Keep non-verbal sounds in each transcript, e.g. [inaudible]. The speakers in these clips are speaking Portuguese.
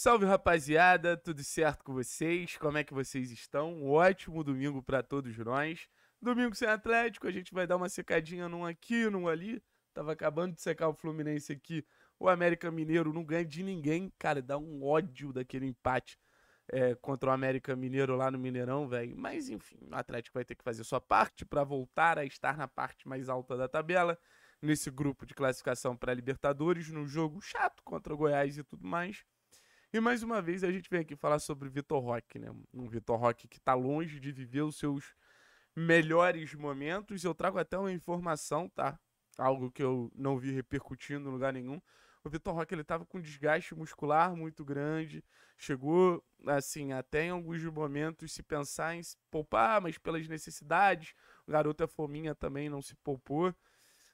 Salve rapaziada, tudo certo com vocês? Como é que vocês estão? Um ótimo domingo para todos nós. Domingo sem Atlético, a gente vai dar uma secadinha num aqui, num ali. Tava acabando de secar o Fluminense aqui. O América Mineiro não ganha de ninguém. Cara, dá um ódio daquele empate é, contra o América Mineiro lá no Mineirão, velho. Mas enfim, o Atlético vai ter que fazer sua parte para voltar a estar na parte mais alta da tabela. Nesse grupo de classificação para Libertadores, num jogo chato contra o Goiás e tudo mais. E mais uma vez a gente vem aqui falar sobre Vitor Roque, né? Um Vitor Roque que tá longe de viver os seus melhores momentos. Eu trago até uma informação, tá? Algo que eu não vi repercutindo em lugar nenhum. O Vitor Roque ele tava com desgaste muscular muito grande, chegou assim, até em alguns momentos se pensar em se poupar, mas pelas necessidades, o garoto é fominha também não se poupou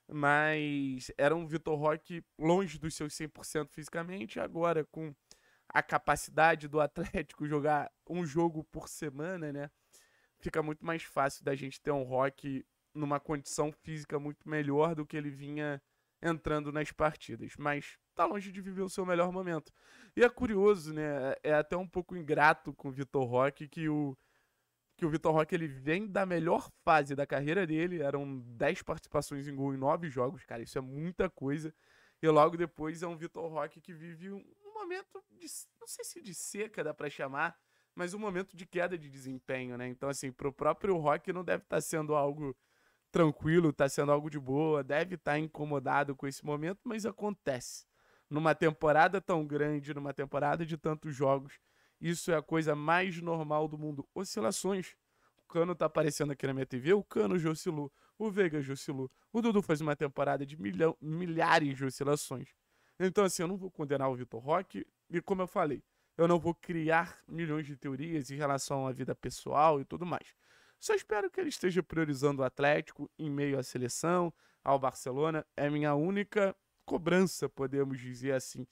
mas era um Vitor Roque longe dos seus 100% fisicamente, agora com a capacidade do Atlético [laughs] jogar um jogo por semana, né? Fica muito mais fácil da gente ter um rock numa condição física muito melhor do que ele vinha entrando nas partidas. Mas tá longe de viver o seu melhor momento. E é curioso, né? É, é até um pouco ingrato com o Vitor Rock que o que o Vitor Rock ele vem da melhor fase da carreira dele, eram 10 participações em gol em 9 jogos, cara, isso é muita coisa. E logo depois é um Vitor Rock que vive momento de, não sei se de seca dá para chamar, mas um momento de queda de desempenho, né? Então, assim, pro próprio Rock não deve estar tá sendo algo tranquilo, tá sendo algo de boa, deve estar tá incomodado com esse momento, mas acontece. Numa temporada tão grande, numa temporada de tantos jogos, isso é a coisa mais normal do mundo. Oscilações. O Cano tá aparecendo aqui na minha TV, o Cano oscilou, o Vega oscilou, o Dudu fez uma temporada de milhão, milhares de oscilações. Então, assim, eu não vou condenar o Vitor Roque, e como eu falei, eu não vou criar milhões de teorias em relação à vida pessoal e tudo mais. Só espero que ele esteja priorizando o Atlético em meio à seleção, ao Barcelona. É minha única cobrança, podemos dizer assim,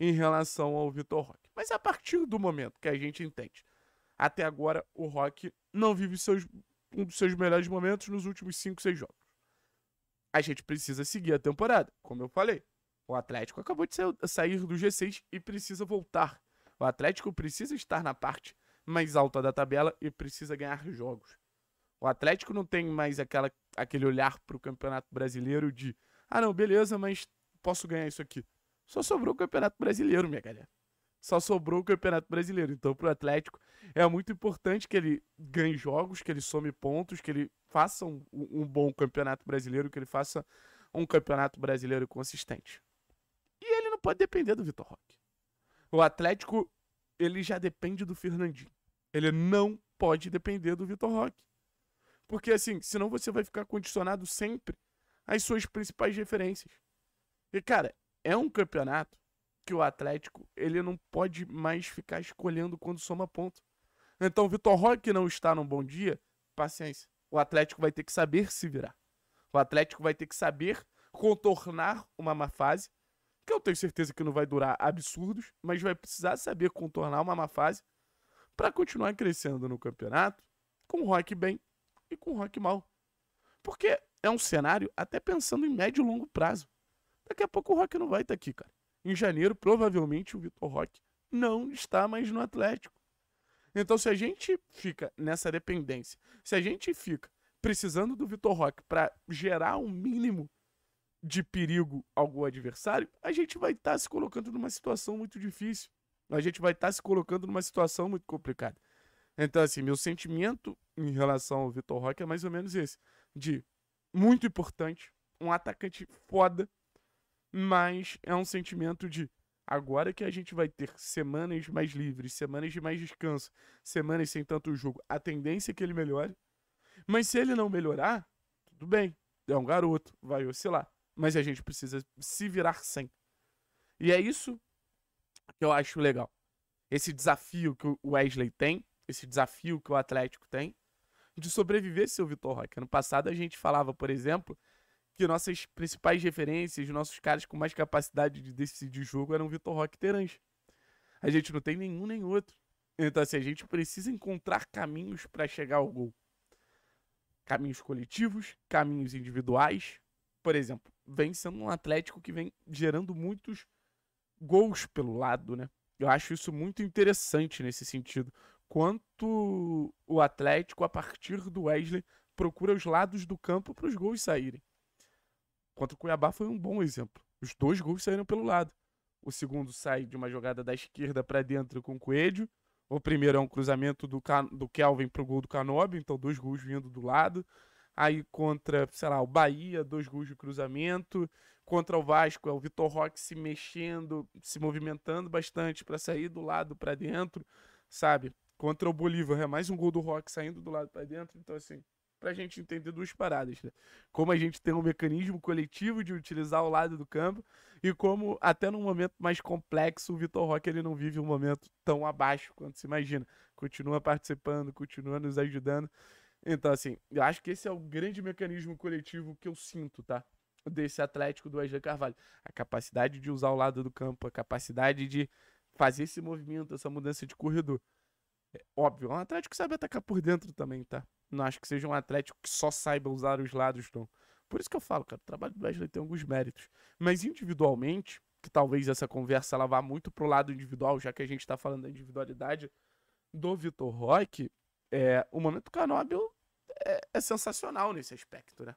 em relação ao Vitor Roque. Mas é a partir do momento que a gente entende, até agora o Roque não vive seus, um dos seus melhores momentos nos últimos 5, 6 jogos. A gente precisa seguir a temporada, como eu falei. O Atlético acabou de sair do G6 e precisa voltar. O Atlético precisa estar na parte mais alta da tabela e precisa ganhar jogos. O Atlético não tem mais aquela, aquele olhar para o Campeonato Brasileiro de ah não, beleza, mas posso ganhar isso aqui. Só sobrou o Campeonato Brasileiro, minha galera. Só sobrou o Campeonato Brasileiro. Então, para o Atlético, é muito importante que ele ganhe jogos, que ele some pontos, que ele faça um, um bom Campeonato Brasileiro, que ele faça um Campeonato Brasileiro consistente pode depender do Vitor Roque. O Atlético, ele já depende do Fernandinho. Ele não pode depender do Vitor Roque. Porque assim, senão você vai ficar condicionado sempre às suas principais referências. E cara, é um campeonato que o Atlético, ele não pode mais ficar escolhendo quando soma ponto. Então, Vitor Roque não está num bom dia, paciência. O Atlético vai ter que saber se virar. O Atlético vai ter que saber contornar uma má fase que eu tenho certeza que não vai durar absurdos, mas vai precisar saber contornar uma má fase para continuar crescendo no campeonato, com o rock bem e com o rock mal. Porque é um cenário até pensando em médio e longo prazo. Daqui a pouco o rock não vai estar tá aqui, cara. Em janeiro, provavelmente o Vitor Rock não está mais no Atlético. Então, se a gente fica nessa dependência, se a gente fica precisando do Vitor Rock para gerar um mínimo de perigo algum adversário, a gente vai estar tá se colocando numa situação muito difícil. A gente vai estar tá se colocando numa situação muito complicada. Então, assim, meu sentimento em relação ao Vitor Roque é mais ou menos esse: de muito importante, um atacante foda, mas é um sentimento de agora que a gente vai ter semanas mais livres, semanas de mais descanso, semanas sem tanto jogo, a tendência é que ele melhore. Mas se ele não melhorar, tudo bem, é um garoto, vai oscilar mas a gente precisa se virar sem. E é isso que eu acho legal. Esse desafio que o Wesley tem, esse desafio que o Atlético tem, de sobreviver seu Vitor Roque. Ano passado a gente falava, por exemplo, que nossas principais referências, nossos caras com mais capacidade de decidir jogo eram Vitor Roque e Terans. A gente não tem nenhum nem outro. Então, assim, a gente precisa encontrar caminhos para chegar ao gol. Caminhos coletivos, caminhos individuais, por exemplo, vem sendo um Atlético que vem gerando muitos gols pelo lado, né? Eu acho isso muito interessante nesse sentido. Quanto o Atlético, a partir do Wesley, procura os lados do campo para os gols saírem. Contra o Cuiabá foi um bom exemplo. Os dois gols saíram pelo lado. O segundo sai de uma jogada da esquerda para dentro com o Coelho. O primeiro é um cruzamento do, Can do Kelvin para o gol do Canobi, então dois gols vindo do lado. Aí contra, sei lá, o Bahia, dois gols de cruzamento. Contra o Vasco, é o Vitor Roque se mexendo, se movimentando bastante para sair do lado para dentro, sabe? Contra o Bolívar, é mais um gol do Roque saindo do lado para dentro. Então, assim, para a gente entender duas paradas, né? Como a gente tem um mecanismo coletivo de utilizar o lado do campo e como, até num momento mais complexo, o Vitor Roque ele não vive um momento tão abaixo quanto se imagina. Continua participando, continua nos ajudando. Então, assim, eu acho que esse é o grande mecanismo coletivo que eu sinto, tá? Desse Atlético do Wesley Carvalho. A capacidade de usar o lado do campo, a capacidade de fazer esse movimento, essa mudança de corredor. É óbvio, é um Atlético que sabe atacar por dentro também, tá? Não acho que seja um Atlético que só saiba usar os lados, não. Por isso que eu falo, cara, o trabalho do Wesley tem alguns méritos. Mas individualmente, que talvez essa conversa ela vá muito pro lado individual, já que a gente tá falando da individualidade do Vitor Roque, é, o momento Canóbio é, é, sensacional nesse aspecto, né?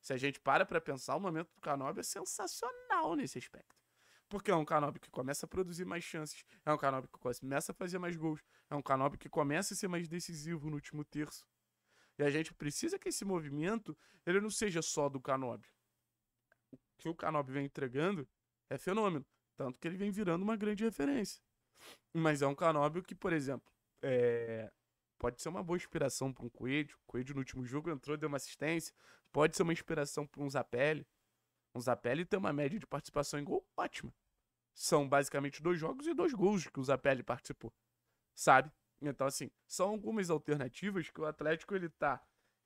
Se a gente para para pensar, o momento do Canobi é sensacional nesse aspecto. Porque é um Canobi que começa a produzir mais chances, é um Canobi que começa a fazer mais gols, é um Canobi que começa a ser mais decisivo no último terço. E a gente precisa que esse movimento ele não seja só do Canobi. O que o Canobi vem entregando é fenômeno, tanto que ele vem virando uma grande referência. Mas é um Canobi que, por exemplo, é... Pode ser uma boa inspiração para um Coelho. O Coelho no último jogo entrou, deu uma assistência. Pode ser uma inspiração para um Zapelli. Um Zapelli tem uma média de participação em gol ótima. São basicamente dois jogos e dois gols que o Zapelli participou. Sabe? Então, assim, são algumas alternativas que o Atlético ele tá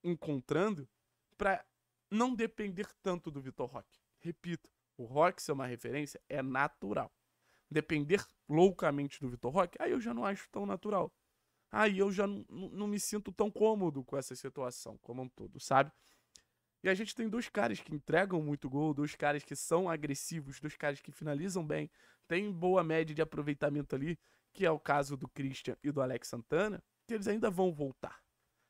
encontrando para não depender tanto do Vitor Roque. Repito, o Roque ser uma referência é natural. Depender loucamente do Vitor Roque, aí eu já não acho tão natural. Aí eu já não, me sinto tão cômodo com essa situação como um todo, sabe? E a gente tem dois caras que entregam muito gol, dois caras que são agressivos, dois caras que finalizam bem, tem boa média de aproveitamento ali, que é o caso do Christian e do Alex Santana, que eles ainda vão voltar.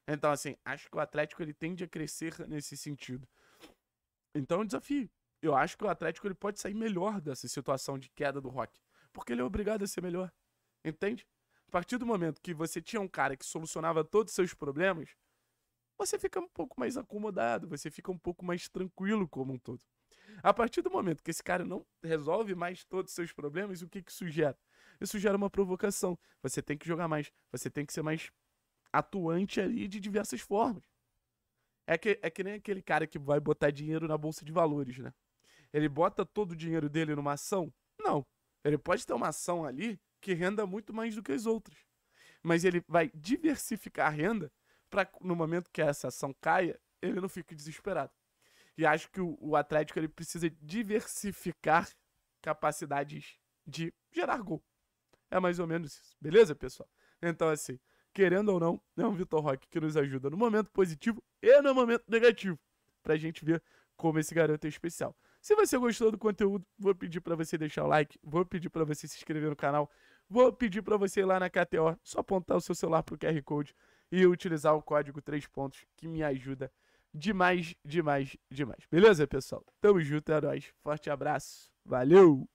Então, assim, acho que o Atlético ele tende a crescer nesse sentido. Então, é um desafio. Eu acho que o Atlético ele pode sair melhor dessa situação de queda do Rock, porque ele é obrigado a ser melhor. Entende? partir do momento que você tinha um cara que solucionava todos os seus problemas, você fica um pouco mais acomodado, você fica um pouco mais tranquilo como um todo. A partir do momento que esse cara não resolve mais todos os seus problemas, o que, que isso Isso gera uma provocação. Você tem que jogar mais, você tem que ser mais atuante ali de diversas formas. É que, é que nem aquele cara que vai botar dinheiro na bolsa de valores, né? Ele bota todo o dinheiro dele numa ação? Não. Ele pode ter uma ação ali que renda muito mais do que as outras. Mas ele vai diversificar a renda para no momento que essa ação caia, ele não fique desesperado. E acho que o, o Atlético ele precisa diversificar capacidades de gerar gol. É mais ou menos isso, beleza, pessoal? Então, assim, querendo ou não, é um Vitor Roque que nos ajuda no momento positivo e no momento negativo, pra gente ver como esse garoto é especial. Se você gostou do conteúdo, vou pedir para você deixar o like, vou pedir para você se inscrever no canal, Vou pedir para você ir lá na KTO, só apontar o seu celular pro QR Code e utilizar o código 3 pontos, que me ajuda demais, demais, demais. Beleza, pessoal? Tamo junto, é nóis. Forte abraço. Valeu!